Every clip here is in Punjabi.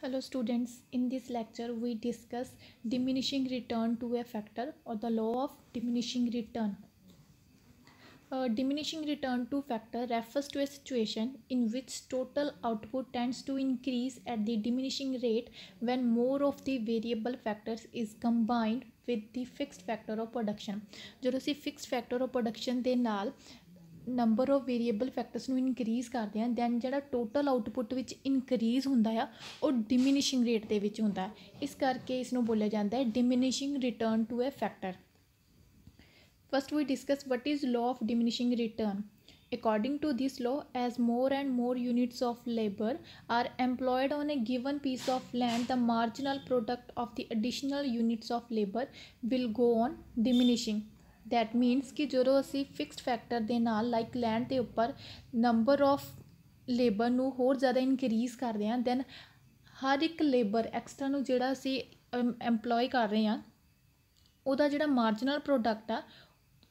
Hello students, in this lecture we discuss diminishing return to a factor or the law of diminishing return. Uh, diminishing return to factor refers to a situation in which total output tends to increase at the diminishing rate when more of the variable factors is combined with the fixed factor of production ਜਦੋਂ fixed factor of production production ਦੇ ਨੰਬਰ ਆਫ ਵੇਰੀਏਬਲ ਫੈਕਟਰਸ ਨੂੰ ਇਨਕਰੀਜ਼ ਕਰਦੇ ਹਾਂ ਦੈਨ ਜਿਹੜਾ ਟੋਟਲ ਆਉਟਪੁੱਟ ਵਿੱਚ ਇਨਕਰੀਜ਼ ਹੁੰਦਾ ਆ ਉਹ ਡਿਮਿਨਿਸ਼ਿੰਗ ਰੇਟ ਦੇ ਵਿੱਚ ਹੁੰਦਾ ਹੈ ਇਸ ਕਰਕੇ ਇਸ ਨੂੰ ਬੋਲਿਆ ਜਾਂਦਾ ਹੈ diminishing return to a factor first we discuss what is law of diminishing return according to this law as more and more units of labour are employed on a given piece of land ਦਾ marginal product of the additional units of labour will go on diminishing that means ਕਿ ਜਦੋਂ ਅਸੀਂ ਫਿਕਸਡ ਫੈਕਟਰ ਦੇ ਨਾਲ ਲਾਈਕ ਲੈਂਡ ਦੇ ਉੱਪਰ ਨੰਬਰ ਆਫ ਲੇਬਰ ਨੂੰ ਹੋਰ ਜ਼ਿਆਦਾ ਇਨਕਰੀਜ਼ ਕਰਦੇ ਹਾਂ ਦੈਨ ਹਰ ਇੱਕ ਲੇਬਰ ਐਕਸਟਰਾ ਨੂੰ ਜਿਹੜਾ ਅਸੀਂ ਐਮਪਲੋਈ ਕਰ ਰਹੇ ਹਾਂ ਉਹਦਾ ਜਿਹੜਾ ਮਾਰਜਨਲ ਪ੍ਰੋਡਕਟ ਆ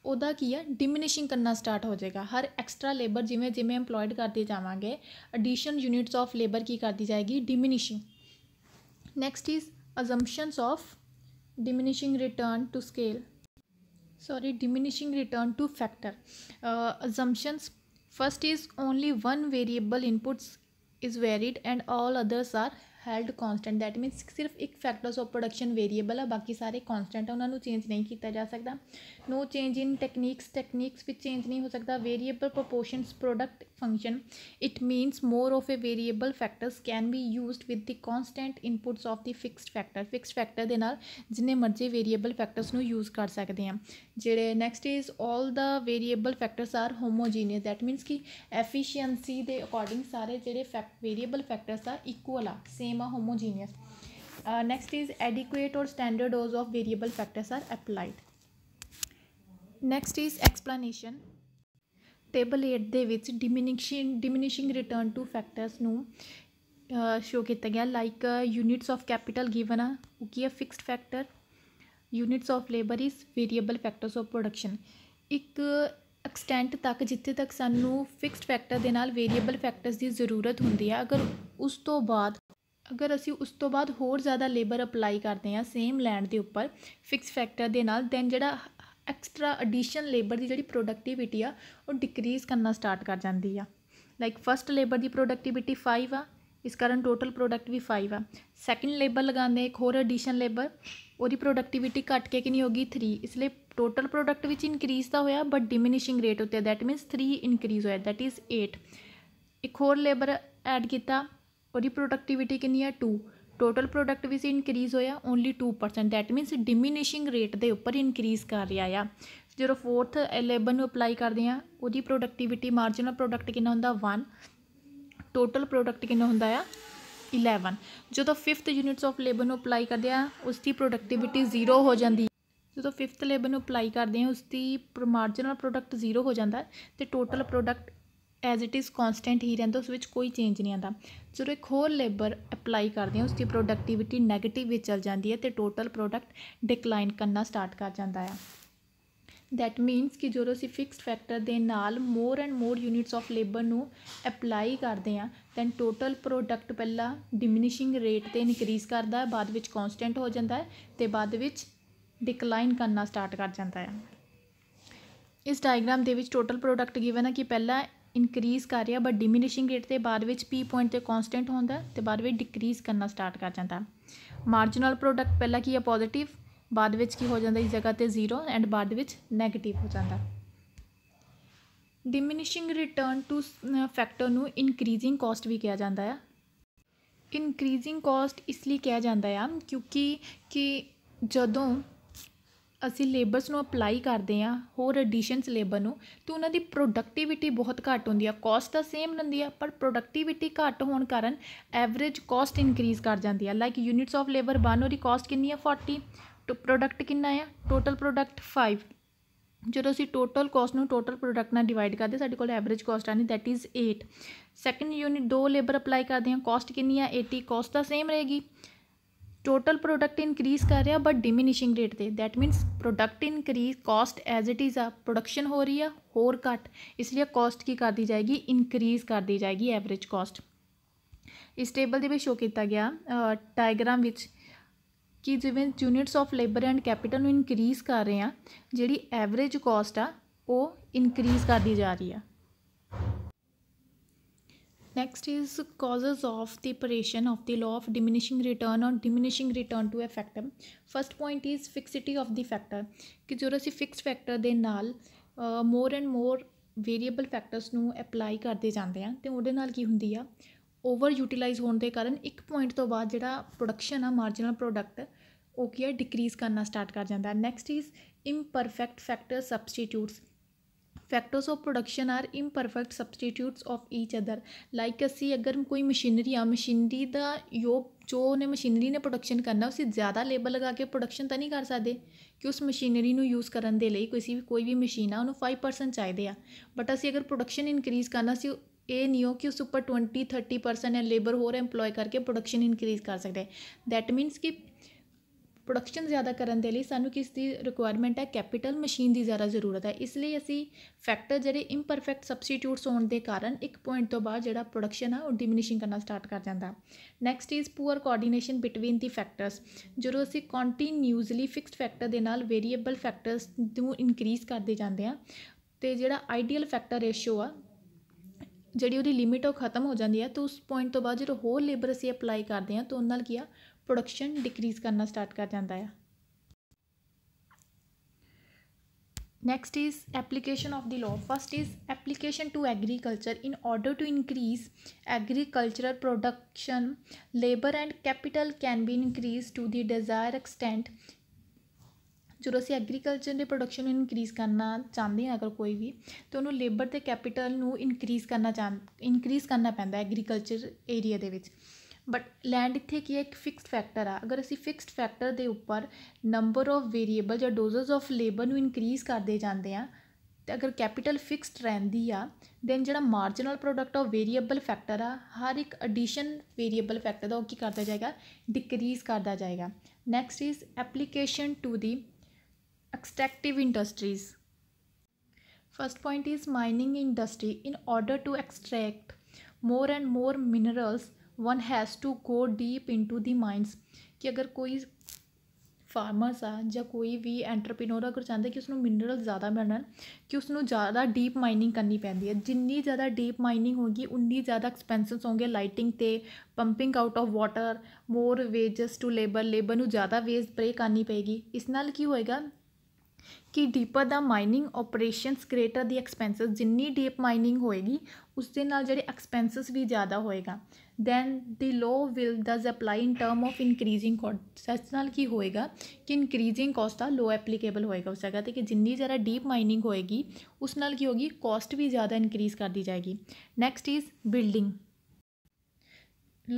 ਉਹਦਾ ਕੀ ਆ ਡਿਮਿਨਿਸ਼ਿੰਗ ਕਰਨਾ ਸਟਾਰਟ ਹੋ ਜਾਏਗਾ ਹਰ ਐਕਸਟਰਾ ਲੇਬਰ ਜਿਵੇਂ ਜਿਵੇਂ ਐਮਪਲੋਇਡ ਕਰਦੇ ਜਾਵਾਂਗੇ ਐਡੀਸ਼ਨ ਯੂਨਿਟਸ ਆਫ ਲੇਬਰ ਕੀ ਕਰਦੀ ਜਾਏਗੀ diminishing next is assumptions of diminishing return to scale sorry diminishing return to factor uh, assumptions first is only one variable inputs is varied and all others are held constant that means ਸਿਰਫ ਇੱਕ ਫੈਕਟਰ ਆਫ ਪ੍ਰੋਡਕਸ਼ਨ ਵੇਰੀਏਬਲ ਆ ਬਾਕੀ ਸਾਰੇ ਕਨਸਟੈਂਟ ਆ ਉਹਨਾਂ ਨੂੰ ਚੇਂਜ ਨਹੀਂ ਕੀਤਾ ਜਾ ਸਕਦਾ no change in techniques techniques ਵਿੱਚ ਚੇਂਜ ਨਹੀਂ ਹੋ ਸਕਦਾ variable proportions product function it means more of a variable factors can be used with the constant inputs of the fixed factor fixed factor ਦੇ ਨਾਲ ਜਿੰਨੇ ਮਰਜ਼ੀ ਵੇਰੀਏਬਲ ਫੈਕਟਰਸ ਨੂੰ ਯੂਜ਼ ਕਰ ਸਕਦੇ ਆ ਜਿਹੜੇ next is 올 the variable factors are homogeneous that means ਕਿ ਐਫੀਸ਼ੀਐਂਸੀ ਦੇ ਅਕੋਰਡਿੰਗ ਸਾਰੇ ਜਿਹੜੇ ਫੈਕਟ ਵੇਰੀਏਬਲ ਫੈਕਟਰਸ ਆ ਇਕੁਅਲ ਆ same same are homogeneous uh, next is adequate or standard dose of variable factors are applied next is explanation table 8 ਦੇ ਵਿੱਚ diminishing diminishing return to factors ਨੂੰ ਸ਼ੋ ਕੀਤਾ ਗਿਆ like units of capital given ਆ ਉਹ ਕੀ ਹੈ fixed factor units of labour is variable factors of production ਇੱਕ ਐਕਸਟੈਂਟ ਤੱਕ ਜਿੱਥੇ ਤੱਕ ਸਾਨੂੰ ਫਿਕਸਡ ਫੈਕਟਰ ਦੇ ਨਾਲ ਵੇਰੀਏਬਲ ਫੈਕਟਰਸ ਦੀ ਜ਼ਰੂਰਤ ਹੁੰਦੀ ਹੈ ਅਗਰ ਉਸ ਤੋਂ ਬਾਅਦ ਅਗਰ ਅਸੀਂ ਉਸ ਤੋਂ ਬਾਅਦ ਹੋਰ ਜ਼ਿਆਦਾ ਲੇਬਰ ਅਪਲਾਈ ਕਰਦੇ ਹਾਂ ਸੇਮ ਲੈਂਡ ਦੇ ਉੱਪਰ ਫਿਕਸ ਫੈਕਟਰ ਦੇ ਨਾਲ ਦੈਨ ਜਿਹੜਾ ਐਕਸਟਰਾ ਐਡੀਸ਼ਨ ਲੇਬਰ ਦੀ ਜਿਹੜੀ ਪ੍ਰੋਡਕਟੀਵਿਟੀ ਆ ਉਹ ਡਿਕਰੀਜ਼ ਕਰਨਾ ਸਟਾਰਟ ਕਰ ਜਾਂਦੀ ਆ ਲਾਈਕ ਫਰਸਟ ਲੇਬਰ ਦੀ ਪ੍ਰੋਡਕਟੀਵਿਟੀ 5 ਆ ਇਸ ਕਾਰਨ ਟੋਟਲ ਪ੍ਰੋਡਕਟ ਵੀ 5 ਆ ਸੈਕਿੰਡ ਲੇਬਰ ਲਗਾਉਂਦੇ ਇੱਕ ਹੋਰ ਐਡੀਸ਼ਨ ਲੇਬਰ ਉਹਦੀ ਪ੍ਰੋਡਕਟੀਵਿਟੀ ਘਟ ਕੇ ਕਿੰਨੀ ਹੋਗੀ 3 ਇਸ ਲਈ ਟੋਟਲ ਪ੍ਰੋਡਕਟ ਵਿੱਚ ਇਨਕਰੀਜ਼ ਤਾਂ ਹੋਇਆ ਬਟ ਡਿਮਿਨਿਸ਼ਿੰਗ ਰੇਟ ਉੱਤੇ ਦੈਟ ਮੀਨਸ 3 ਇਨਕਰੀਜ਼ ਹੋਇਆ ਦੈਟ ਇਜ਼ 8 ਇੱਕ ਹੋਰ ਲੇਬਰ ਐਡ ਕੀਤਾ ਉਹਦੀ ਪ੍ਰੋਡਕਟਿਵਿਟੀ ਕਿੰਨੀ ਹੈ 2 ਟੋਟਲ ਪ੍ਰੋਡਕਟ ਵੀ ਸੀ ਇਨਕਰੀਜ਼ ਹੋਇਆ only 2% that means diminishing rate ਦੇ ਉੱਪਰ ਇਨਕਰੀਜ਼ ਕਰ ਰਿਹਾ ਆ ਜਦੋਂ ਫੋਰਥ 11 ਨੂੰ ਅਪਲਾਈ ਕਰਦੇ ਆ ਉਹਦੀ ਪ੍ਰੋਡਕਟਿਵਿਟੀ ਮਾਰਜਨਲ ਪ੍ਰੋਡਕਟ ਕਿੰਨਾ ਹੁੰਦਾ 1 ਟੋਟਲ ਪ੍ਰੋਡਕਟ ਕਿੰਨਾ ਹੁੰਦਾ ਆ 11 ਜਦੋਂ 5th ਯੂਨਿਟਸ ਆਫ ਲੇਬਰ ਨੂੰ ਅਪਲਾਈ ਕਰਦੇ ਆ ਉਸ ਦੀ ਪ੍ਰੋਡਕਟਿਵਿਟੀ 0 ਹੋ ਜਾਂਦੀ ਜਦੋਂ 5th ਲੇਬਰ ਨੂੰ ਅਪਲਾਈ ਕਰਦੇ ਆ ਉਸ ਦੀ ਮਾਰਜਨਲ ਪ੍ਰੋਡਕਟ 0 ਹੋ ਜਾਂਦਾ ਤੇ total product as it is constant ਹੀ ਰਹਿੰਦਾ ਉਸ ਵਿੱਚ ਕੋਈ ਚੇਂਜ ਨਹੀਂ ਆਉਂਦਾ ਜਦੋਂ ਇੱਕ ਹੋਰ ਲੇਬਰ ਅਪਲਾਈ ਕਰਦੇ ਹਾਂ ਉਸ ਦੀ ਪ੍ਰੋਡਕਟਿਵਿਟੀ 네ਗੇਟਿਵ ਵਿੱਚ ਚਲ ਜਾਂਦੀ ਹੈ ਤੇ ਟੋਟਲ ਪ੍ਰੋਡਕਟ ਡਿਕਲਾਈਨ ਕਰਨਾ ਸਟਾਰਟ ਕਰ ਜਾਂਦਾ ਹੈ ਦੈਟ ਮੀਨਸ ਕਿ ਜਦੋਂ ਅਸੀਂ ਫਿਕਸਡ ਫੈਕਟਰ ਦੇ ਨਾਲ more and more units of labour ਨੂੰ ਅਪਲਾਈ ਕਰਦੇ ਹਾਂ ਦੈਨ ਟੋਟਲ ਪ੍ਰੋਡਕਟ ਪਹਿਲਾਂ ਡਿਮਿਨਿਸ਼ਿੰਗ ਰੇਟ ਤੇ ਇਨਕਰੀਜ਼ ਕਰਦਾ ਹੈ ਬਾਅਦ ਵਿੱਚ ਕਨਸਟੈਂਟ ਹੋ ਜਾਂਦਾ ਹੈ ਤੇ ਬਾਅਦ ਵਿੱਚ ਡਿਕਲਾਈਨ ਕਰਨਾ ਸਟਾਰਟ ਕਰ ਜਾਂਦਾ ਹੈ ਇਸ ਡਾਇਗਰਾਮ ਦੇ ਵਿੱਚ ਟੋਟਲ ਪ੍ਰੋਡਕਟ ਗਿਵਨ ਹੈ ਕਿ ਪਹਿਲਾਂ ਇਨਕਰੀਜ਼ ਕਰ ਰਿਹਾ ਬਟ ਡਿਮਿਨਿਸ਼ਿੰਗ ਰੇਟ ਤੇ ਬਾਅਦ ਵਿੱਚ ਪੀ ਪੁਆਇੰਟ ਤੇ ਕਨਸਟੈਂਟ ਹੁੰਦਾ ਤੇ ਬਾਅਦ ਵਿੱਚ ਡਿਕਰੀਜ਼ ਕਰਨਾ ਸਟਾਰਟ ਕਰ ਜਾਂਦਾ ਮਾਰਜਨਲ ਪ੍ਰੋਡਕਟ ਪਹਿਲਾਂ ਕੀ ਹੈ ਪੋਜ਼ਿਟਿਵ ਬਾਅਦ ਵਿੱਚ ਕੀ ਹੋ ਜਾਂਦਾ ਇਸ ਜਗ੍ਹਾ ਤੇ ਜ਼ੀਰੋ ਐਂਡ ਬਾਅਦ ਵਿੱਚ 네ਗੇਟਿਵ ਹੋ ਜਾਂਦਾ ਡਿਮਿਨਿਸ਼ਿੰਗ ਰਿਟਰਨ ਟੂ ਫੈਕਟਰ ਨੂੰ ਇਨਕਰੀਜ਼ਿੰਗ ਕਾਸਟ ਵੀ ਕਿਹਾ ਜਾਂਦਾ ਹੈ ਇਨਕਰੀਜ਼ਿੰਗ ਕਾਸਟ ਇਸ ਲਈ ਕਿਹਾ ਜਾਂਦਾ ਹੈ ਕਿਉਂਕਿ ਕਿ ਜਦੋਂ ਅਸੀਂ ਲੇਬਰਸ ਨੂੰ ਅਪਲਾਈ ਕਰਦੇ ਹਾਂ ਹੋਰ ਐਡੀਸ਼ਨਸ ਲੇਬਰ ਨੂੰ ਤਾਂ ਉਹਨਾਂ ਦੀ ਪ੍ਰੋਡਕਟੀਵਿਟੀ ਬਹੁਤ ਘੱਟ ਹੁੰਦੀ ਆ ਕਾਸਟ ਤਾਂ ਸੇਮ ਰਹਿੰਦੀ ਆ ਪਰ ਪ੍ਰੋਡਕਟੀਵਿਟੀ ਘੱਟ ਹੋਣ ਕਾਰਨ ਐਵਰੇਜ ਕਾਸਟ ਇਨਕਰੀਜ਼ ਕਰ ਜਾਂਦੀ ਆ ਲਾਈਕ ਯੂਨਿਟਸ ਆਫ ਲੇਬਰ 1 ਉਹਦੀ ਕਾਸਟ ਕਿੰਨੀ ਆ 40 ਟੋ ਪ੍ਰੋਡਕਟ ਕਿੰਨਾ ਆ ਟੋਟਲ ਪ੍ਰੋਡਕਟ 5 ਜਦੋਂ ਅਸੀਂ ਟੋਟਲ ਕਾਸਟ ਨੂੰ ਟੋਟਲ ਪ੍ਰੋਡਕਟ ਨਾਲ ਡਿਵਾਈਡ ਕਰਦੇ ਸਾਡੇ ਕੋਲ ਐਵਰੇਜ ਕਾਸਟ ਆਣੀ ਦੈਟ ਇਜ਼ 8 ਸੈਕੰਡ ਯੂਨਿਟ ਦੋ ਲੇਬਰ ਅਪਲਾਈ ਕਰਦੇ ਹਾਂ ਕਾਸਟ ਕਿੰਨੀ ਆ 80 ਕਾਸਟ ਤਾਂ ਸੇਮ ਰਹੇਗੀ ਟੋਟਲ ਪ੍ਰੋਡਕਟ ਇਨਕਰੀਜ਼ ਕਰ ਰਿਹਾ ਬਟ ਡਿਮਿਨਿਸ਼ਿੰਗ ਰੇਟ ਤੇ that means product increase cost as it is ਆ ਪ੍ਰੋਡਕਸ਼ਨ ਹੋ ਰਹੀ ਆ ਹੋਰ ਘਟ ਇਸ ਲਈ ਕਾਸਟ ਕੀ ਕਰ ਦੀ ਜਾਏਗੀ ਇਨਕਰੀਜ਼ ਕਰ ਦੀ ਜਾਏਗੀ ਐਵਰੇਜ ਕਾਸਟ ਇਸ ਟੇਬਲ ਦੇ ਵਿੱਚ ਸ਼ੋ ਕੀਤਾ ਗਿਆ ਡਾਇਗ੍ਰਾਮ ਵਿੱਚ ਕਿ ਜਿਵੇਂ units of labour and capital ਨੂੰ ਇਨਕਰੀਜ਼ ਕਰ ਰਹੇ ਆ ਜਿਹੜੀ ਐਵਰੇਜ ਕਾਸਟ ਆ ਉਹ ਇਨਕਰੀਜ਼ ਕਰਦੀ ਜਾ ਰਹੀ ਆ next is causes of the operation of the law of diminishing return or diminishing return to a factor. First point is fixity of the factor ਕਿ ਜਦੋਂ ਅਸੀਂ ਫਿਕਸ ਫੈਕਟਰ ਦੇ ਨਾਲ more and more variable factors ਨੂੰ ਅਪਲਾਈ ਕਰਦੇ ਜਾਂਦੇ ਆ ਤੇ ਉਹਦੇ ਨਾਲ ਕੀ ਹੁੰਦੀ ਆ ਓਵਰ ਯੂਟਿਲਾਈਜ਼ ਹੋਣ ਦੇ ਕਾਰਨ ਇੱਕ ਪੁਆਇੰਟ ਤੋਂ ਬਾਅਦ ਜਿਹੜਾ ਪ੍ਰੋਡਕਸ਼ਨ ਆ ਮਾਰਜਨਲ ਪ੍ਰੋਡਕਟ ਉਹ ਕੀ ਹੈ ਡਿਕਰੀਜ਼ ਕਰਨਾ ਸਟਾਰਟ ਕਰ ਜਾਂਦਾ next is imperfect factor substitutes factors of production are imperfect substitutes of each other like ਅਸੀਂ ਅਗਰ ਕੋਈ ਮਸ਼ੀਨਰੀ ਆ ਮਸ਼ੀਨਰੀ ਦਾ ਜੋ ਜੋ ਨੇ ਮਸ਼ੀਨਰੀ ਨੇ ਪ੍ਰੋਡਕਸ਼ਨ ਕਰਨਾ ਉਸੇ ਜ਼ਿਆਦਾ ਲੇਬਰ ਲਗਾ ਕੇ ਪ੍ਰੋਡਕਸ਼ਨ ਤਾਂ ਨਹੀਂ ਕਰ ਸਕਦੇ ਕਿ ਉਸ ਮਸ਼ੀਨਰੀ ਨੂੰ ਯੂਜ਼ ਕਰਨ ਦੇ ਲਈ ਕੋਈ ਵੀ ਕੋਈ ਵੀ ਮਸ਼ੀਨ ਆ ਉਹਨੂੰ 5% ਚਾਹੀਦੇ ਆ ਬਟ ਅਸੀਂ ਅਗਰ ਪ੍ਰੋਡਕਸ਼ਨ ਇਨਕਰੀਜ਼ ਕਰਨਾ ਸੀ ਇਹ ਨਹੀਂ ਹੋ ਕਿ ਉਸ ਉੱਪਰ 20 30% ਲੇਬਰ ਹੋਰ ਐਮਪਲੋਏ ਕਰਕੇ ਪ੍ਰੋਡਕਸ਼ਨ ਇਨਕਰੀਜ਼ ਕਰ ਸਕਦੇ ਦੈਟ ਮੀਨਸ ਕਿ ਪ੍ਰੋਡਕਸ਼ਨ ਜ਼ਿਆਦਾ ਕਰਨ ਦੇ ਲਈ ਸਾਨੂੰ ਕਿਸ ਦੀ ਰਿਕੁਆਇਰਮੈਂਟ ਹੈ ਕੈਪੀਟਲ ਮਸ਼ੀਨ ਦੀ ਜ਼ਿਆਦਾ ਜ਼ਰੂਰਤ ਹੈ ਇਸ ਲਈ ਅਸੀਂ ਫੈਕਟਰ ਜਿਹੜੇ ਇੰਪਰਫੈਕਟ ਸਬਸਟੀਟਿਊਟਸ ਹੋਣ ਦੇ ਕਾਰਨ ਇੱਕ ਪੁਆਇੰਟ ਤੋਂ ਬਾਅਦ ਜਿਹੜਾ ਪ੍ਰੋਡਕਸ਼ਨ ਆ ਉਹ ਡਿਮਿਨਿਸ਼ਿੰਗ ਕਰਨਾ ਸਟਾਰਟ ਕਰ ਜਾਂਦਾ next is poor coordination between the factors ਜਦੋਂ ਅਸੀਂ ਕੰਟੀਨਿਊਸਲੀ ਫਿਕਸਡ ਫੈਕਟਰ ਦੇ ਨਾਲ ਵੇਰੀਏਬਲ ਫੈਕਟਰਸ ਨੂੰ ਇਨਕਰੀਜ਼ ਕਰਦੇ ਜਾਂਦੇ ਆ ਤੇ ਜਿਹੜਾ ਆਈਡੀਅਲ ਫੈਕਟਰ ਰੇਸ਼ੋ ਆ ਜਿਹੜੀ ਉਹਦੀ ਲਿਮਿਟ ਉਹ ਖਤਮ ਹੋ ਜਾਂਦੀ ਹੈ ਤਾਂ ਉਸ ਪੁਆਇੰਟ ਤੋਂ ਬਾਅਦ ਜਦੋਂ ਹੋਰ ਲੇਬਰ ਅਸੀਂ ਅਪਲਾਈ ਕਰਦੇ ਹਾਂ ਤਾਂ ਉਹਨਾਂ ਨਾਲ ਕੀ ਆ ਪ੍ਰੋਡਕਸ਼ਨ ਡਿਕਰੀਜ਼ ਕਰਨਾ ਸਟਾਰਟ ਕਰ ਜਾਂਦਾ ਆ next is application of the law first is application to agriculture in order to increase agricultural production labour and capital can be increase to the desire extent ਜਦੋਂ ਅਸੀਂ ਐਗਰੀਕਲਚਰ ਦੇ ਪ੍ਰੋਡਕਸ਼ਨ ਨੂੰ ਇਨਕਰੀਸ ਕਰਨਾ ਚਾਹੁੰਦੇ ਹਾਂ ਅਗਰ ਕੋਈ ਵੀ ਤਾਂ ਉਹਨੂੰ ਲੇਬਰ ਤੇ ਕੈਪੀਟਲ ਨੂੰ ਇਨਕਰੀਸ ਕਰਨਾ ਚਾਹ ਇਨਕਰੀਜ਼ ਕਰਨਾ ਪੈਂਦਾ ਐਗਰੀਕਲਚਰ ਏਰੀਆ ਦੇ ਵਿੱਚ ਬਟ ਲੈਂਡ ਇੱਥੇ ਕੀ ਹੈ ਇੱਕ ਫਿਕਸਡ ਫੈਕਟਰ ਆ ਅਗਰ ਅਸੀਂ ਫਿਕਸਡ ਫੈਕਟਰ ਦੇ ਉੱਪਰ ਨੰਬਰ ਆਫ ਵੇਰੀਏਬਲ ਜਾਂ ਡੋਜ਼ਸ ਆਫ ਲੇਬਰ ਨੂੰ ਇਨਕਰੀਜ਼ ਕਰਦੇ ਜਾਂਦੇ ਆ ਤੇ ਅਗਰ ਕੈਪੀਟਲ ਫਿਕਸਡ ਰਹਿੰਦੀ ਆ ਦੈਨ ਜਿਹੜਾ marginal product of variable factor ਆ ਹਰ ਇੱਕ ਐਡੀਸ਼ਨ ਵੇਰੀਏਬਲ ਫੈਕਟਰ ਦਾ ਉਹ ਕੀ ਕਰਦਾ ਜਾਏਗਾ ਡਿਕਰੀਜ਼ ਕਰਦਾ ਜਾਏਗਾ next is application to the extractive industries first point is mining industry in order to extract more and more minerals, one has to go deep into the mines कि अगर कोई ਫਾਰਮਰਸ ਆ ਜਾਂ ਕੋਈ ਵੀ ਐਂਟਰਪ੍ਰੀਨਰ ਅਗਰ ਚਾਹੁੰਦਾ ਕਿ ਉਸ ਨੂੰ ਮਿਨਰਲ ਜ਼ਿਆਦਾ ਮਿਲਣ ਕਿ ਉਸ ਨੂੰ ਜ਼ਿਆਦਾ ਡੀਪ ਮਾਈਨਿੰਗ ਕਰਨੀ ਪੈਂਦੀ ਹੈ ਜਿੰਨੀ ਜ਼ਿਆਦਾ ਡੀਪ ਮਾਈਨਿੰਗ ਹੋਗੀ ਉਨੀ ਜ਼ਿਆਦਾ ਐਕਸਪੈਂਸਸ ਹੋਣਗੇ ਲਾਈਟਿੰਗ ਤੇ pumping out of water more wages to labour labour ਨੂੰ ਜ਼ਿਆਦਾ ਵੇਜ ਪੇ ਕਰਨੀ ਪਏਗੀ ਇਸ ਨਾਲ ਕੀ ਹੋਏਗਾ कि deeper the mining operation greater the expenses जिनी डीप माइनिंग होएगी उसके नाल जो भी ज़्यादा होएगा then the low will thus apply in term of increasing cost की होएगा कि इनक्रीजिंग कॉस्ट आ लो एप्लीकेबल होएगा उस जगह कि जिनी ज़्यादा डीप माइनिंग होएगी उस नाल की होगी कॉस्ट भी ज़्यादा इनक्रीज कर दी जाएगी next is building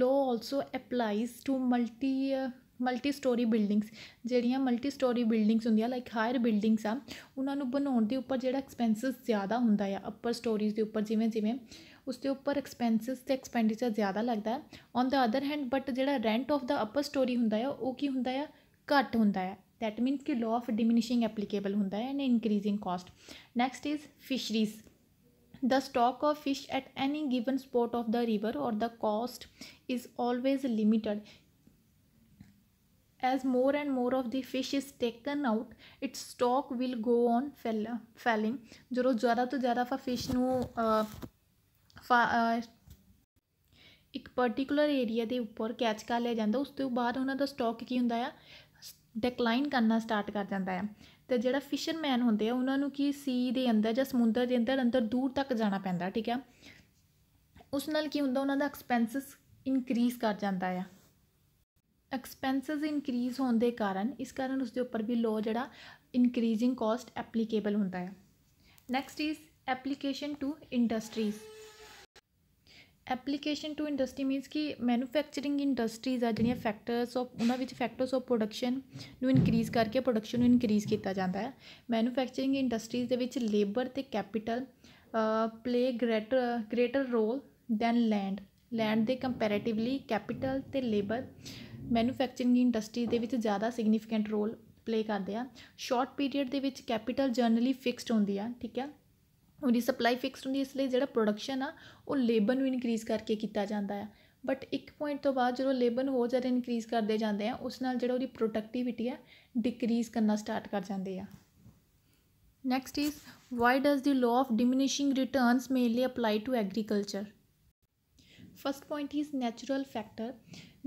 law also applies to multi multi storey buildings ਜਿਹੜੀਆਂ ਮਲਟੀ ਸਟੋਰੀ ਬਿਲਡਿੰਗਸ ਹੁੰਦੀਆਂ ਲਾਈਕ ਹਾਇਰ ਬਿਲਡਿੰਗਸ ਆ ਉਹਨਾਂ ਨੂੰ ਬਣਾਉਣ ਦੇ ਉੱਪਰ ਜਿਹੜਾ ਐਕਸਪੈਂਸਸ ਜ਼ਿਆਦਾ ਹੁੰਦਾ ਆ ਅਪਰ ਸਟੋਰੀਜ਼ ਦੇ ਉੱਪਰ ਜਿਵੇਂ ਜਿਵੇਂ ਉਸ ਦੇ ਉੱਪਰ ਐਕਸਪੈਂਸਸ ਤੇ ਐਕਸਪੈਂਡੀਚਰ ਜ਼ਿਆਦਾ ਲੱਗਦਾ on the other hand but ਜਿਹੜਾ rent of the upper storey ਹੁੰਦਾ ਆ ਉਹ ਕੀ ਹੁੰਦਾ ਆ ਘੱਟ ਹੁੰਦਾ ਆ ਦੈਟ ਮੀਨਸ ਕਿ ਲਾਅ ਆਫ ਡਿਮਿਨਿਸ਼ਿੰਗ ਐਪਲੀਕੇਬਲ ਹੁੰਦਾ ਹੈ and increasing cost next is fisheries the stock of fish at any given spot of the river or the coast is always limited As more and more of the fish is taken out, its stock will go on falling. ਜਦੋਂ ਜ਼ਿਆਦਾ ਤੋਂ ਜ਼ਿਆਦਾ ਆਪਾਂ ਫਿਸ਼ ਨੂੰ ਇੱਕ ਪਾਰਟਿਕੂਲਰ ਏਰੀਆ ਦੇ ਉੱਪਰ ਕੈਚ ਕਰ ਲਿਆ ਜਾਂਦਾ ਉਸ ਤੋਂ ਬਾਅਦ ਉਹਨਾਂ ਦਾ ਸਟਾਕ ਕੀ ਹੁੰਦਾ ਆ ਡਿਕਲਾਈਨ ਕਰਨਾ ਸਟਾਰਟ ਕਰ ਜਾਂਦਾ ਆ ਤੇ ਜਿਹੜਾ ਫਿਸ਼ਰਮੈਨ ਹੁੰਦੇ ਆ ਉਹਨਾਂ ਨੂੰ ਕੀ ਸੀ ਦੇ ਅੰਦਰ ਜਾਂ ਸਮੁੰਦਰ ਦੇ ਅੰਦਰ ਅੰਦਰ ਦੂਰ ਤੱਕ ਜਾਣਾ ਪੈਂਦਾ ਠੀਕ ਆ ਉਸ ਨਾਲ ਕੀ ਹੁੰਦਾ ਉਹਨਾਂ ਦਾ ਐਕਸਪੈਂਸਸ ਇਨਕਰੀਜ਼ ਕਰ ਜਾਂਦਾ ਆ ਐਕਸਪੈਂਸਸ ਇਨਕਰੀਜ਼ ਹੋਣ ਦੇ ਕਾਰਨ ਇਸ ਕਾਰਨ ਉਸ ਦੇ ਉੱਪਰ ਵੀ ਲੋ ਜਿਹੜਾ ਇਨਕਰੀਜ਼ਿੰਗ ਕਾਸਟ ਐਪਲੀਕੇਬਲ ਹੁੰਦਾ ਹੈ next is application to industries application to industry means ਕਿ ਮੈਨੂਫੈਕਚਰਿੰਗ ਇੰਡਸਟਰੀਜ਼ ਆ ਜਿਹੜੀਆਂ ਫੈਕਟਰਸ ਆਫ ਉਹਨਾਂ ਵਿੱਚ ਫੈਕਟਰਸ ਆਫ ਪ੍ਰੋਡਕਸ਼ਨ ਨੂੰ ਇਨਕਰੀਜ਼ ਕਰਕੇ ਪ੍ਰੋਡਕਸ਼ਨ ਨੂੰ ਇਨਕਰੀਜ਼ ਕੀਤਾ ਜਾਂਦਾ ਹੈ ਮੈਨੂਫੈਕਚਰਿੰਗ ਇੰਡਸਟਰੀਜ਼ ਦੇ ਵਿੱਚ ਲੇਬਰ ਤੇ capital play greater greater role than land land ਦੇ ਕੰਪੈਰੀਟਿਵਲੀ ਕੈਪੀਟਲ ਤੇ ਲੇਬਰ ਮੈਨੂਫੈਕਚਰਿੰਗ ਇੰਡਸਟਰੀ ਦੇ ਵਿੱਚ ਜ਼ਿਆਦਾ ਸਿਗਨੀਫੀਕੈਂਟ ਰੋਲ ਪਲੇ ਕਰਦੇ ਆ ਸ਼ਾਰਟ ਪੀਰੀਅਡ ਦੇ ਵਿੱਚ ਕੈਪੀਟਲ ਜਰਨਲੀ ਫਿਕਸਡ ਹੁੰਦੀ ਆ ਠੀਕ ਆ ਉਹਦੀ ਸਪਲਾਈ ਫਿਕਸਡ ਹੁੰਦੀ ਇਸ ਲਈ ਜਿਹੜਾ ਪ੍ਰੋਡਕਸ਼ਨ ਆ ਉਹ ਲੇਬਰ ਨੂੰ ਇਨਕਰੀਜ਼ ਕਰਕੇ ਕੀਤਾ ਜਾਂਦਾ ਆ ਬਟ ਇੱਕ ਪੁਆਇੰਟ ਤੋਂ ਬਾਅਦ ਜਦੋਂ ਲੇਬਰ ਹੋਰ ਜਾਂਦੇ ਇਨਕਰੀਜ਼ ਕਰਦੇ ਜਾਂਦੇ ਆ ਉਸ ਨਾਲ ਜਿਹੜਾ ਉਹਦੀ ਪ੍ਰੋਡਕਟਿਵਿਟੀ ਆ ਡਿਕਰੀਜ਼ ਕਰਨਾ ਸਟਾਰਟ ਕਰ ਜਾਂਦੇ ਆ next is why does the law of diminishing returns mainly apply to agriculture first point is natural factor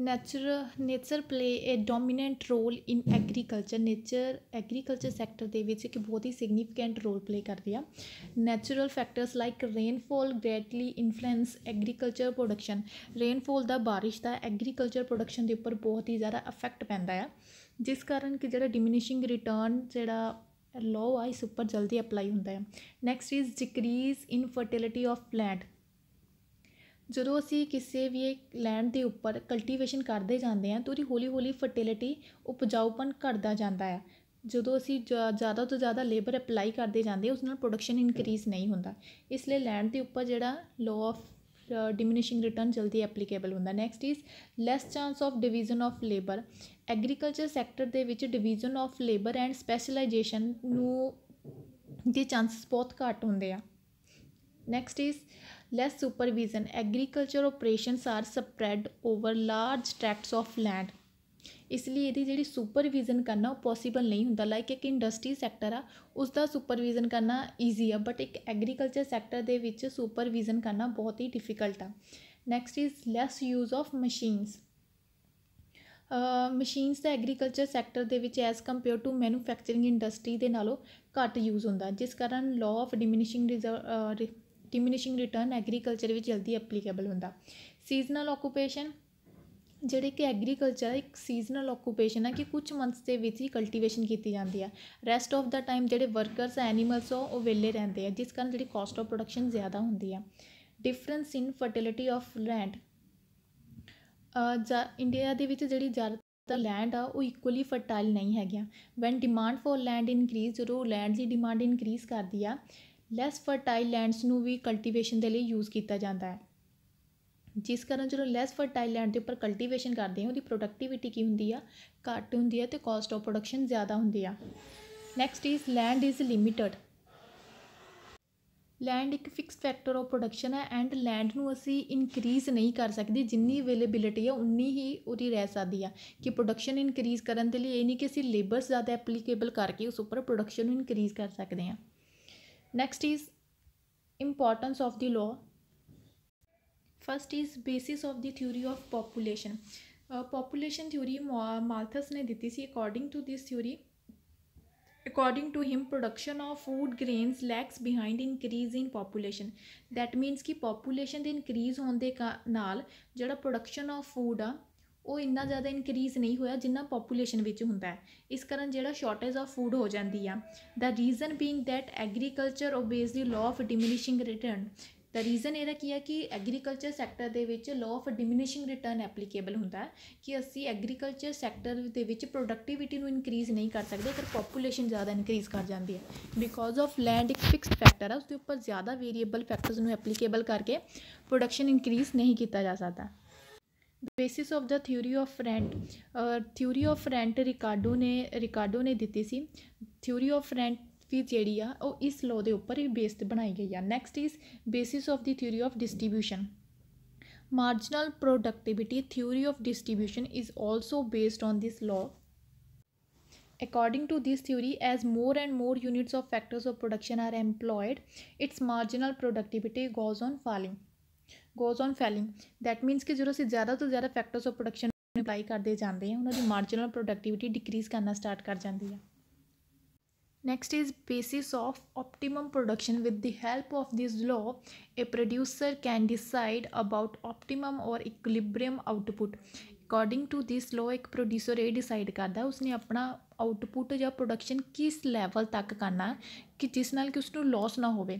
nature nature play a dominant role in agriculture nature agriculture sector ਦੇ ਵਿੱਚ ਇੱਕ ਬਹੁਤ ਹੀ ਸਿਗਨੀਫੀਕੈਂਟ ਰੋਲ ਪਲੇ ਕਰਦੀ ਆ natural factors like rainfall greatly influence agriculture production rainfall ਦਾ ਬਾਰਿਸ਼ ਦਾ ਐਗਰੀਕਲਚਰ ਪ੍ਰੋਡਕਸ਼ਨ ਦੇ ਉੱਪਰ ਬਹੁਤ ਹੀ ਜ਼ਿਆਦਾ ਇਫੈਕਟ ਪੈਂਦਾ ਆ ਜਿਸ ਕਾਰਨ ਕਿ ਜਿਹੜਾ ਡਿਮਿਨਿਸ਼ਿੰਗ ਰਿਟਰਨ ਜਿਹੜਾ ਲੋ ਆਈ ਸੁਪਰ ਜਲਦੀ ਅਪਲਾਈ ਹੁੰਦਾ ਹੈ next is decrease in fertility of plant ਜਦੋਂ ਅਸੀਂ ਕਿਸੇ ਵੀ ਲੈਂਡ ਦੇ ਉੱਪਰ ਕਲਟੀਵੇਸ਼ਨ ਕਰਦੇ ਜਾਂਦੇ ਹਾਂ ਤਾਂ ਉਹਦੀ ਹੌਲੀ ਹੌਲੀ ਫਰਟੀਲਿਟੀ ਉਪਜਾਊਪਨ ਘਟਦਾ ਜਾਂਦਾ ਹੈ ਜਦੋਂ ਅਸੀਂ ਜ਼ਿਆਦਾ ਤੋਂ ਜ਼ਿਆਦਾ ਲੇਬਰ ਅਪਲਾਈ ਕਰਦੇ ਜਾਂਦੇ ਉਸ ਨਾਲ ਪ੍ਰੋਡਕਸ਼ਨ ਇਨਕਰੀਜ਼ ਨਹੀਂ ਹੁੰਦਾ ਇਸ ਲਈ ਲੈਂਡ ਦੇ ਉੱਪਰ ਜਿਹੜਾ ਲਾਅ ਆਫ ਡਿਮਿਨਿਸ਼ਿੰਗ ਰਿਟਰਨ ਜਲਦੀ ਐਪਲੀਕੇਬਲ ਹੁੰਦਾ next is less chance of division of labour agriculture sector ਦੇ ਵਿੱਚ division of labour and specialization ਨੂੰ ਦੇ ਚਾਂਸਸ ਬਹੁਤ ਘੱਟ ਹੁੰਦੇ ਆ next is less supervision agriculture operations are spread over large tracts of land ਇਸ ਲਈ ਇਹਦੀ ਜਿਹੜੀ ਸੁਪਰਵੀਜ਼ਨ ਕਰਨਾ ਉਹ ਪੋਸੀਬਲ ਨਹੀਂ ਹੁੰਦਾ ਲਾਈਕ ਇੱਕ ਇੰਡਸਟਰੀ ਸੈਕਟਰ ਆ ਉਸ ਦਾ ਸੁਪਰਵੀਜ਼ਨ ਕਰਨਾ ਈਜ਼ੀ ਆ ਬਟ ਇੱਕ ਐਗਰੀਕਲਚਰ ਸੈਕਟਰ ਦੇ ਵਿੱਚ ਸੁਪਰਵੀਜ਼ਨ ਕਰਨਾ ਬਹੁਤ ਹੀ ਡਿਫਿਕਲਟ ਆ next is less use of machines machines ਦਾ ਐਗਰੀਕਲਚਰ ਸੈਕਟਰ ਦੇ ਵਿੱਚ as compare to manufacturing industry ਦੇ ਨਾਲੋਂ ਘੱਟ ਯੂਜ਼ ਹੁੰਦਾ ਜਿਸ ਕਾਰਨ law of diminishing diminishing return agriculture ਵਿੱਚ ਜਲਦੀ ਐਪਲੀਕੇਬਲ ਹੁੰਦਾ ਸੀਜ਼ਨਲ ਓਕੂਪੇਸ਼ਨ ਜਿਹੜੇ ਕਿ ਐਗਰੀਕਲਚਰ ਇੱਕ ਸੀਜ਼ਨਲ ਓਕੂਪੇਸ਼ਨ ਹੈ ਕਿ ਕੁਝ ਮੰਥਸ ਦੇ ਵਿੱਚ ਹੀ ਕਲਟੀਵੇਸ਼ਨ ਕੀਤੀ ਜਾਂਦੀ ਹੈ ਰੈਸਟ ਆਫ ਦਾ ਟਾਈਮ ਜਿਹੜੇ ਵਰਕਰਸ ਐਨੀਮਲਸ ਹੋ ਉਹ ਵਿਲੇ ਰਹਿੰਦੇ ਆ ਜਿਸ ਕਾਰਨ ਜਿਹੜੀ ਕਾਸਟ ਆਫ ਪ੍ਰੋਡਕਸ਼ਨ ਜ਼ਿਆਦਾ ਹੁੰਦੀ ਹੈ difference in fertility of land India ਦੇ ਵਿੱਚ ਜਿਹੜੀ ਜ਼ਿਆਦਾਤਰ ਲੈਂਡ ਆ ਉਹ ਇਕੁਅਲੀ ਫਰਟਾਈਲ ਨਹੀਂ ਹੈਗੀਆਂ when demand for land increase ਜਦੋਂ ਲੈਂਡ ਦੀ ਡਿਮਾਂਡ ਇਨਕਰੀਜ਼ ਕਰਦੀ ਆ ਲੈਸ ਫਰਟਾਈਲ ਲੈਂਡਸ ਨੂੰ ਵੀ ਕਲਟੀਵੇਸ਼ਨ ਦੇ ਲਈ ਯੂਜ਼ ਕੀਤਾ ਜਾਂਦਾ ਹੈ ਜਿਸ ਕਾਰਨ ਜਦੋਂ ਲੈਸ ਫਰਟਾਈਲ ਲੈਂਡ ਦੇ ਉੱਪਰ ਕਲਟੀਵੇਸ਼ਨ ਕਰਦੇ ਹਾਂ ਉਹਦੀ ਪ੍ਰੋਡਕਟਿਵਿਟੀ ਕੀ ਹੁੰਦੀ ਆ ਘੱਟ ਹੁੰਦੀ ਆ ਤੇ ਕਾਸਟ ਆਫ ਪ੍ਰੋਡਕਸ਼ਨ ਜ਼ਿਆਦਾ ਹੁੰਦੀ ਆ next is land is limited land ਇੱਕ ਫਿਕਸਡ ਫੈਕਟਰ ਆਫ ਪ੍ਰੋਡਕਸ਼ਨ ਹੈ ਐਂਡ ਲੈਂਡ ਨੂੰ ਅਸੀਂ ਇਨਕਰੀਜ਼ ਨਹੀਂ ਕਰ ਸਕਦੇ ਜਿੰਨੀ ਅਵੇਲੇਬਿਲਿਟੀ ਹੈ ਉਨੀ ਹੀ ਉਹਦੀ ਰਹਿ ਸਕਦੀ ਆ ਕਿ ਪ੍ਰੋਡਕਸ਼ਨ ਇਨਕਰੀਜ਼ ਕਰਨ ਦੇ ਲਈ ਇਹ ਨਹੀਂ ਕਿ ਅਸੀਂ ਲੇਬਰਸ ਜ਼ਿਆਦਾ ਐਪਲੀਕੇਬਲ ਕਰਕੇ ਉਸ ਉੱਪਰ ਪ੍ਰੋਡਕਸ਼ਨ ਨੂੰ ਇਨਕਰੀਜ਼ ਕਰ ਸਕਦੇ ਹਾਂ next is importance of the law first is basis of the theory of population population theory Malthus ने दी थी according to this theory according to him production of food grains lags behind increase in population that means कि पॉपुलेशन के इनक्रीज होने का नाल जोड़ा प्रोडक्शन ऑफ फूड आ ਉਹ ਇੰਨਾ ਜ਼ਿਆਦਾ ਇਨਕਰੀਜ਼ ਨਹੀਂ ਹੋਇਆ ਜਿੰਨਾ ਪੋਪੂਲੇਸ਼ਨ ਵਿੱਚ ਹੁੰਦਾ ਹੈ ਇਸ ਕਾਰਨ ਜਿਹੜਾ ਸ਼ਾਰਟੇਜ ਆਫ ਫੂਡ ਹੋ ਜਾਂਦੀ ਆ ਦਾ reason being that agriculture obeys the law of diminishing return ਦਾ ਰੀਜ਼ਨ ਇਹਦਾ ਕੀ ਹੈ ਕਿ ਐਗਰੀਕਲਚਰ ਸੈਕਟਰ ਦੇ ਵਿੱਚ law of diminishing return applicable ਹੁੰਦਾ ਕਿ ਅਸੀਂ ਐਗਰੀਕਲਚਰ ਸੈਕਟਰ ਦੇ ਵਿੱਚ ਪ੍ਰੋਡਕਟਿਵਿਟੀ ਨੂੰ ਇਨਕਰੀਜ਼ ਨਹੀਂ ਕਰ ਸਕਦੇ ਅਗਰ ਪੋਪੂਲੇਸ਼ਨ ਜ਼ਿਆਦਾ ਇਨਕਰੀਜ਼ ਕਰ ਜਾਂਦੀ ਹੈ ਬਿਕੋਜ਼ ਆਫ ਲੈਂਡ ਇੱਕ ਫਿਕਸਡ ਫੈਕਟਰ ਹੈ ਉਸ ਦੇ ਉੱਪਰ ਜ਼ਿਆਦਾ ਵੇਰੀਏਬਲ ਫੈਕਟਰਸ ਨੂੰ ਐਪਲੀਕੇਬਲ ਕਰਕੇ ਪ੍ਰੋਡਕਸ਼ਨ ਇਨਕਰੀਜ਼ ਨਹੀਂ ਕੀਤਾ ਜਾ ਸਕਦਾ basis of the theory of rent theory of rent Ricardo ਨੇ ਰਿਕਾਰਡੋ ਨੇ ਦਿੱਤੀ ਸੀ ਥਿਉਰੀ ਆਫ ਰੈਂਟ ਵੀ ਜਿਹੜੀ ਆ ਉਹ ਇਸ ਲਾਅ ਦੇ ਉੱਪਰ ਹੀ ਬੇਸਡ ਬਣਾਈ ਗਈ ਆ next is basis of the theory of distribution marginal productivity theory of distribution is also based on this law According to this theory as more and more units of factors of production are employed its marginal productivity goes on falling goes on falling that means ਕਿ ਜਦੋਂ ਅਸੀਂ ਜ਼ਿਆਦਾ ਤੋਂ ਜ਼ਿਆਦਾ ਫੈਕਟਰਸ ਆਫ ਪ੍ਰੋਡਕਸ਼ਨ ਨੂੰ ਅਪਲਾਈ ਕਰਦੇ ਜਾਂਦੇ ਹਾਂ ਉਹਨਾਂ ਦੀ ਮਾਰਜਨਲ ਪ੍ਰੋਡਕਟਿਵਿਟੀ ਡਿਕਰੀਜ਼ ਕਰਨਾ ਸਟਾਰਟ ਕਰ ਜਾਂਦੀ ਹੈ next is basis of optimum production with the help of this law a producer can decide about optimum or equilibrium output according to this law ਇੱਕ ਪ੍ਰੋਡਿਊਸਰ ਇਹ ਡਿਸਾਈਡ ਕਰਦਾ ਉਸਨੇ ਆਪਣਾ ਆਊਟਪੁੱਟ ਜਾਂ ਪ੍ਰੋਡਕਸ਼ਨ ਕਿਸ ਲੈਵਲ ਤੱਕ ਕਰਨਾ ਕਿ ਜਿਸ ਨਾਲ ਕਿ ਉਸ ਨੂੰ ਲਾਸ ਨਾ ਹੋਵੇ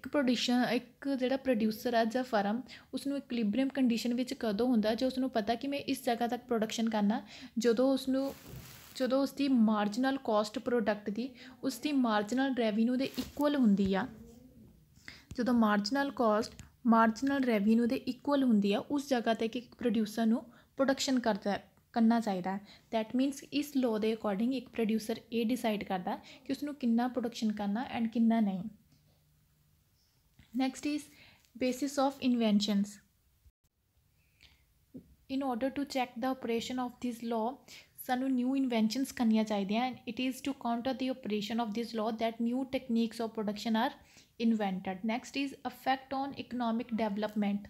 ਇੱਕ ਪ੍ਰੋਡਿਊਸਰ ਇੱਕ ਜਿਹੜਾ ਪ੍ਰੋਡਿਊਸਰ ਆ ਜਾਂ ਫਰਮ ਉਸ ਨੂੰ ਇਕਲੀਬ੍ਰੀਅਮ ਕੰਡੀਸ਼ਨ ਵਿੱਚ ਕਦੋਂ ਹੁੰਦਾ ਜੇ ਉਸ ਨੂੰ ਪਤਾ ਕਿ ਮੈਂ ਇਸ ਜਗ੍ਹਾ ਤੱਕ ਪ੍ਰੋਡਕਸ਼ਨ ਕਰਨਾ ਜਦੋਂ ਉਸ ਨੂੰ ਜਦੋਂ ਉਸ ਦੀ ਮਾਰਜਨਲ ਕਾਸਟ ਪ੍ਰੋਡਕਟ ਦੀ ਉਸ ਦੀ ਮਾਰਜਨਲ ਰੈਵਨਿਊ ਦੇ ਇਕੁਅਲ ਹੁੰਦੀ ਆ ਜਦੋਂ ਮਾਰਜਨਲ ਕਾਸਟ ਮਾਰਜਨਲ ਰੈਵਨਿਊ ਦੇ ਇਕੁਅਲ ਹੁੰਦੀ ਆ ਉਸ ਜਗ੍ਹਾ ਤੇ ਇੱਕ ਪ੍ਰੋਡਿਊਸਰ ਨੂੰ ਪ੍ਰੋਡਕਸ਼ਨ ਕਰਦਾ ਕੰਨਾ ਚਾਹੀਦਾ ਥੈਟ ਮੀਨਸ ਇਸ ਲੋ ਦੇ ਅਕੋਰਡਿੰਗ ਇੱਕ ਪ੍ਰੋਡਿਊਸਰ ਇਹ ਡਿਸਾਈਡ ਕਰਦਾ ਕਿ ਉਸ ਨੂੰ ਕਿੰਨਾ ਪ੍ਰੋਡਕਸ਼ਨ ਕਰਨਾ ਐਂਡ ਕਿੰਨਾ ਨਹੀਂ Next is basis of inventions. In order to check the operation of this law, sanu new inventions karniya chahide hain. It is to counter the operation of this law that new techniques of production are invented. Next is effect on economic development.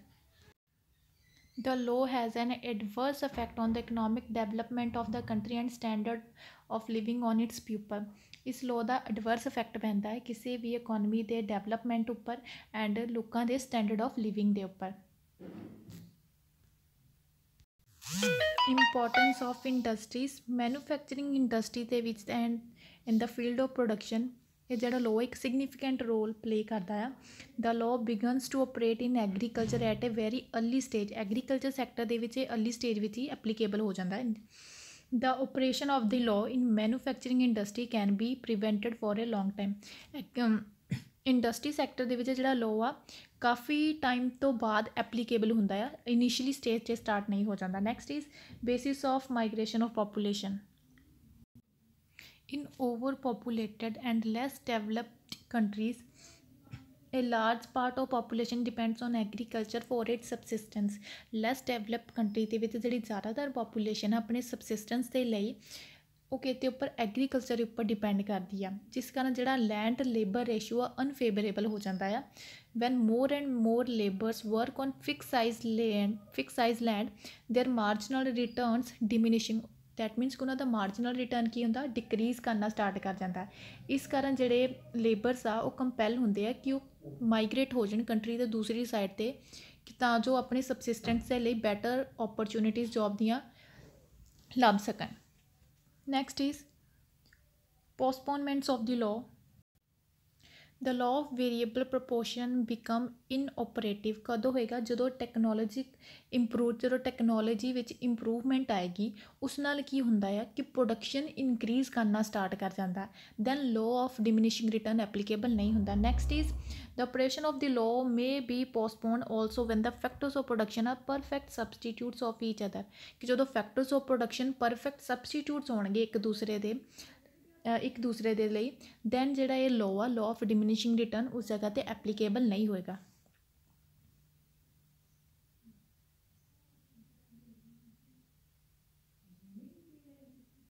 The law has an adverse effect on the economic development of the country and standard of living on its people. ਇਸ ਲੋ ਦਾ ਐਡਵਰਸ ਇਫੈਕਟ ਪੈਂਦਾ ਹੈ ਕਿਸੇ ਵੀ ਇਕਨੋਮੀ ਦੇ ਡਿਵੈਲਪਮੈਂਟ ਉੱਪਰ ਐਂਡ ਲੋਕਾਂ ਦੇ ਸਟੈਂਡਰਡ ਆਫ ਲਿਵਿੰਗ ਦੇ ਉੱਪਰ importance of industries manufacturing industry ਦੇ ਵਿੱਚ and in the field of production ਇਹ ਜਿਹੜਾ ਲੋ ਇੱਕ ਸਿਗਨੀਫੀਕੈਂਟ ਰੋਲ ਪਲੇ ਕਰਦਾ ਆ the law begins to operate in agriculture at a very early stage agriculture sector ਦੇ ਵਿੱਚ ਇਹ ਅਰਲੀ ਸਟੇਜ ਵਿੱਚ ਹੀ ਐਪਲੀਕੇਬਲ ਹੋ ਜਾਂਦਾ ਹੈ the operation of the law in manufacturing industry can be prevented for a long time industry sector के जोड़ा लॉ आ काफ़ी टाइम तो बाद एप्लीकेबल हों इनिशियली स्टेज से स्टार्ट नहीं हो जाता next is basis of migration of population in over populated and less developed countries A large part of population depends on agriculture for its subsistence. Less developed country ਦੇ ਵਿੱਚ ਜਿਹੜੀ ਜ਼ਿਆਦਾਤਰ population ਆਪਣੇ subsistence ਦੇ ਲਈ ਉਹ ਕਿਤੇ ਉੱਪਰ ਐਗਰੀਕਲਚਰ ਉੱਪਰ ਡਿਪੈਂਡ ਕਰਦੀ ਆ ਜਿਸ ਕਾਰਨ ਜਿਹੜਾ ਲੈਂਡ ਲੇਬਰ ਰੇਸ਼ੀਓ ਅਨਫੇਵਰੇਬਲ ਹੋ ਜਾਂਦਾ ਆ when more and more labours work on fix size land fix size land there marginal returns diminishing that means ਕਿ ਉਹਨਾਂ ਦਾ ਮਾਰਜਨਲ ਰਿਟਰਨ ਕੀ ਹੁੰਦਾ ਡਿਕਰੀਜ਼ ਕਰਨਾ ਸਟਾਰਟ ਕਰ ਜਾਂਦਾ ਇਸ ਕਾਰਨ ਜਿਹੜੇ ਲੇਬਰਸ ਆ ਉਹ ਕੰਪੈਲ ਹੁੰਦੇ ਆ ਕਿ ਉਹ ਮਾਈਗ੍ਰੇਟ ਹੋ ਜਾਣ ਕੰਟਰੀ ਦੇ ਦੂਸਰੀ ਸਾਈਡ ਤੇ ਕਿ ਤਾਂ ਜੋ ਆਪਣੇ ਸਬਸਿਸਟੈਂਸ ਦੇ ਲਈ ਬੈਟਰ ਓਪਰਚੁਨਿਟੀਆਂ ਜੌਬ ਦੀਆਂ ਲੱਭ ਸਕਣ next is postponements of the law the law of variable proportion become inoperative ਕਦੋਂ ਹੋਏਗਾ ਜਦੋਂ ਟੈਕਨੋਲੋਜੀ ਇੰਪਰੂਵ ਜਦੋਂ ਟੈਕਨੋਲੋਜੀ ਵਿੱਚ ਇੰਪਰੂਵਮੈਂਟ ਆਏਗੀ ਉਸ ਨਾਲ ਕੀ ਹੁੰਦਾ ਹੈ ਕਿ ਪ੍ਰੋਡਕਸ਼ਨ ਇਨਕਰੀਜ਼ ਕਰਨਾ ਸਟਾਰਟ ਕਰ ਜਾਂਦਾ then law of diminishing return applicable ਨਹੀਂ ਹੁੰਦਾ next is the operation of the law may be postponed also when the factors of production are perfect substitutes of each other ਕਿ ਜਦੋਂ factors of production perfect substitutes ਹੋਣਗੇ ਇੱਕ ਦੂਸਰੇ ਦੇ ਇੱਕ ਦੂਸਰੇ ਦੇ ਲਈ ਦੈਨ ਜਿਹੜਾ ਇਹ ਲੋਅ ਆ ਲਾਅ ਆਫ ਡਿਮਿਨਿਸ਼ਿੰਗ ਰਿਟਰਨ ਉਸ ਜਗ੍ਹਾ 'ਤੇ ਐਪਲੀਕੇਬਲ ਨਹੀਂ ਹੋਏਗਾ